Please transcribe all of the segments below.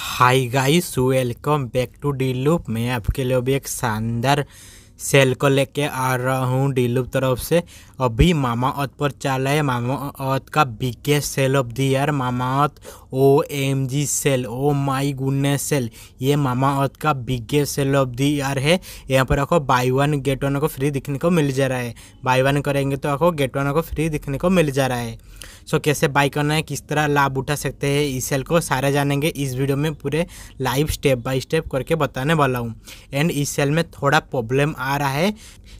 hi guys welcome back to the loop मैं आपके लिए भी एक शानदार सेल को लेके आ रहा हूँ डी लूप तरफ से अभी मामा अर्थ पर चल रहा है मामा अर्थ का biggest sale of the year Mamaearth O M G sale oh my goodness sale ये मामा अर्थ का biggest sale of the year है यहाँ पर आपको बाई वन गेट वन को फ्री दिखने को मिल जा रहा है बाय वन करेंगे तो आपको गेट वन को फ्री दिखने को मिल जा रहा है सो so, कैसे बाई करना है किस तरह लाभ उठा सकते हैं इस सेल को सारे जानेंगे इस वीडियो में पूरे लाइव स्टेप बाय स्टेप करके बताने वाला हूँ एंड इस सेल में थोड़ा प्रॉब्लम आ रहा है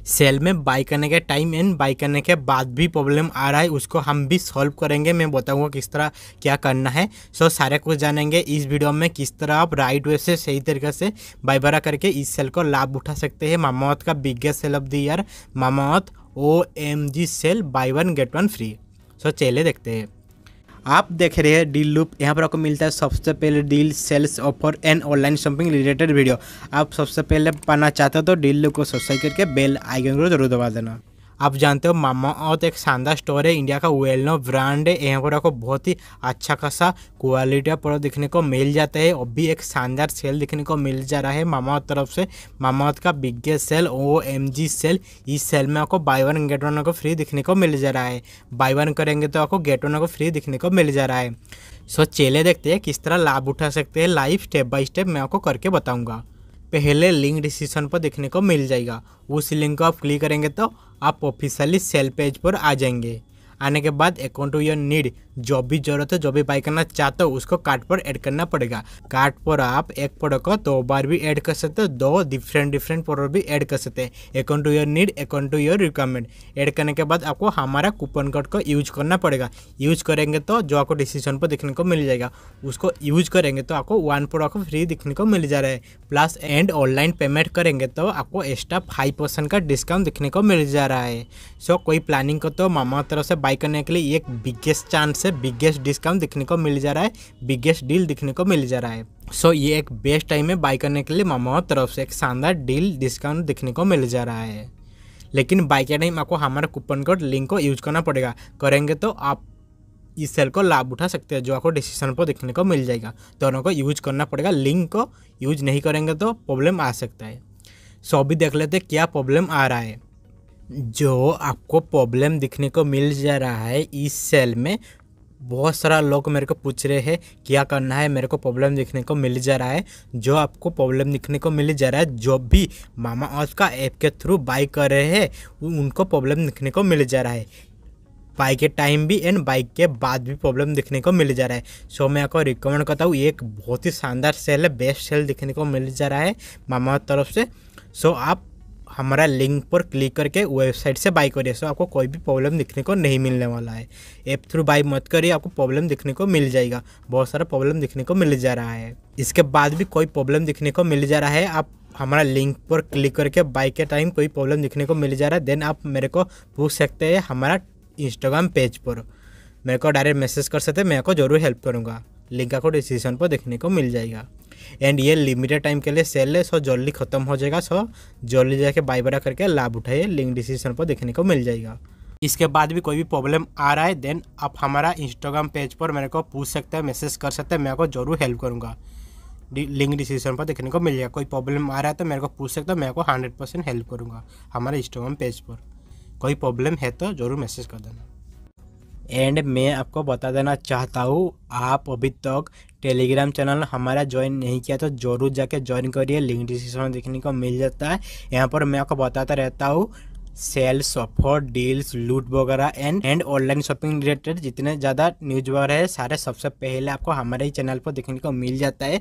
सेल में बाई करने के टाइम एंड बाई करने के बाद भी प्रॉब्लम आ रहा है उसको हम भी सॉल्व करेंगे मैं बताऊँगा किस तरह क्या करना है सो सारे कुछ जानेंगे इस वीडियो में किस तरह आप राइट वे से सही तरीके से बाईबरा करके इस सेल को लाभ उठा सकते हैं मामावत का biggest sale of the year Mamaearth O M G sale buy one get one free so चले देखते हैं आप देख रहे हैं डील लूप यहाँ पर आपको मिलता है सबसे पहले deal sales offer and online shopping related video आप सबसे पहले पाना चाहते हो तो डील लूप को सब्सक्राइब करके बेल आइकन को जरूर दबा देना आप जानते हो मामा तो एक शानदार स्टोर है इंडिया का वेल नो ब्रांड है यहाँ पर आपको बहुत ही अच्छा खासा क्वालिटी का प्रोडक्ट देखने को मिल जाता है और भी एक शानदार सेल देखने को मिल जा रहा है मामा तरफ से मामा का biggest sale O M G sale इस सेल में आपको बाई वन गेट वन को फ्री देखने को मिल जा रहा है बाई वन करेंगे तो आपको गेट वन को फ्री देखने को मिल जा रहा है सो चले देखते हैं किस तरह लाभ उठा सकते हैं लाइव स्टेप बाय स्टेप मैं आपको करके बताऊंगा पहले लिंक डिस्क्रिप्शन पर देखने को मिल जाएगा उस लिंक को आप क्लिक करेंगे तो आप ऑफिशियली सेल पेज पर आ जाएंगे आने के बाद अकाउंट टू योर नीड जो भी जरूरत है जो भी बाई करना चाहते हो उसको कार्ड पर ऐड करना पड़ेगा कार्ड पर आप एक प्रोडक्ट को दो बार भी ऐड कर सकते हो दो डिफरेंट डिफरेंट प्रोडक्ट भी ऐड कर सकते हैं account to your need account to your requirement add करने के बाद आपको हमारा कूपन कोड को यूज करना पड़ेगा यूज करेंगे तो जो आपको डिसीजन पर देखने को मिल जाएगा उसको यूज करेंगे तो आपको वन प्रोडक्ट फ्री दिखने को मिल जा रहा है प्लस एंड ऑनलाइन पेमेंट करेंगे तो आपको एक्स्ट्रा फाइव परसेंट का डिस्काउंट दिखने को मिल जा रहा है सो कोई प्लानिंग को तो मामा तरफ से बाई करने के लिए एक बिगेस्ट चांस से बिगेस्ट डिस्काउंट दिखने को मिल जा रहा है बिगेस्ट डील दिखने को मिल जा रहा है सो so, ये एक बेस्ट टाइम है बाई करने के लिए मामा तरफ से एक शानदार डील डिस्काउंट दिखने को मिल जा रहा है लेकिन बाई के टाइम आपको हमारा कूपन कोड लिंक को यूज करना पड़ेगा करेंगे तो आप इस सेल को लाभ उठा सकते हैं जो आपको डिसीजन पर देखने को मिल जाएगा दोनों तो को यूज करना पड़ेगा लिंक को यूज नहीं करेंगे तो प्रॉब्लम आ सकता है सो अभी देख लेते क्या प्रॉब्लम आ रहा है जो आपको प्रॉब्लम दिखने को मिल जा रहा है इस सेल में बहुत सारा लोग मेरे को पूछ रहे हैं क्या करना है मेरे को प्रॉब्लम दिखने को मिल जा रहा है जो आपको प्रॉब्लम दिखने को मिल जा रहा है जो भी मामा अर्थ का ऐप के थ्रू बाई कर रहे हैं उनको प्रॉब्लम दिखने को मिल जा रहा है बाइक के टाइम भी एंड बाइक के बाद भी प्रॉब्लम दिखने को मिल जा रहा है सो मैं आपको रिकमेंड करता हूँ एक बहुत ही शानदार सेल है बेस्ट सेल दिखने को मिल जा रहा है मामा तरफ से सो आप हमारा लिंक पर क्लिक करके वेबसाइट से बाई करिए सो आपको कोई भी प्रॉब्लम दिखने को नहीं मिलने वाला है ऐप थ्रू बाई मत करिए आपको प्रॉब्लम दिखने को मिल जाएगा बहुत सारा प्रॉब्लम दिखने को मिल जा रहा है इसके बाद भी कोई प्रॉब्लम दिखने को मिल जा रहा है आप हमारा लिंक पर क्लिक करके बाई के टाइम कोई प्रॉब्लम दिखने को मिल जा रहा है देन आप मेरे को पूछ सकते हैं हमारा इंस्टाग्राम पेज पर मेरे को डायरेक्ट मैसेज कर सकते हैं मैं आपको जरूर हेल्प करूँगा लिंक आपको डिस्क्रिप्शन पर देखने को मिल जाएगा एंड ये लिमिटेड टाइम के लिए सेल है सो जल्दी ख़त्म हो जाएगा सो जल्दी जाके बाई बारा करके लाभ उठाइए लिंक डिस्क्रिप्शन पर देखने को मिल जाएगा इसके बाद भी कोई भी प्रॉब्लम आ रहा है देन आप हमारा इंस्टाग्राम पेज पर मेरे को पूछ सकते हैं मैसेज कर सकते हैं मैं आपको जरूर हेल्प करूँगा लिंक डिस्क्रिप्शन पर देखने को मिल जाएगा कोई प्रॉब्लम आ रहा है तो मेरे को पूछ सकते हो मैं आपको हंड्रेड परसेंट हेल्प करूँगा हमारे इंस्टाग्राम पेज पर कोई प्रॉब्लम है तो ज़रूर मैसेज कर देना एंड मैं आपको बता देना चाहता हूँ आप अभी तक टेलीग्राम चैनल हमारा ज्वाइन नहीं किया तो जरूर जाके ज्वाइन करिए लिंक डिस्क्रिप्शन में देखने को मिल जाता है यहाँ पर मैं आपको बताता रहता हूँ सेल्स ऑफर डील्स लूट वगैरह and and online shopping related जितने ज़्यादा न्यूज वगैरह है सारे सबसे पहले आपको हमारे ही चैनल पर देखने को मिल जाता है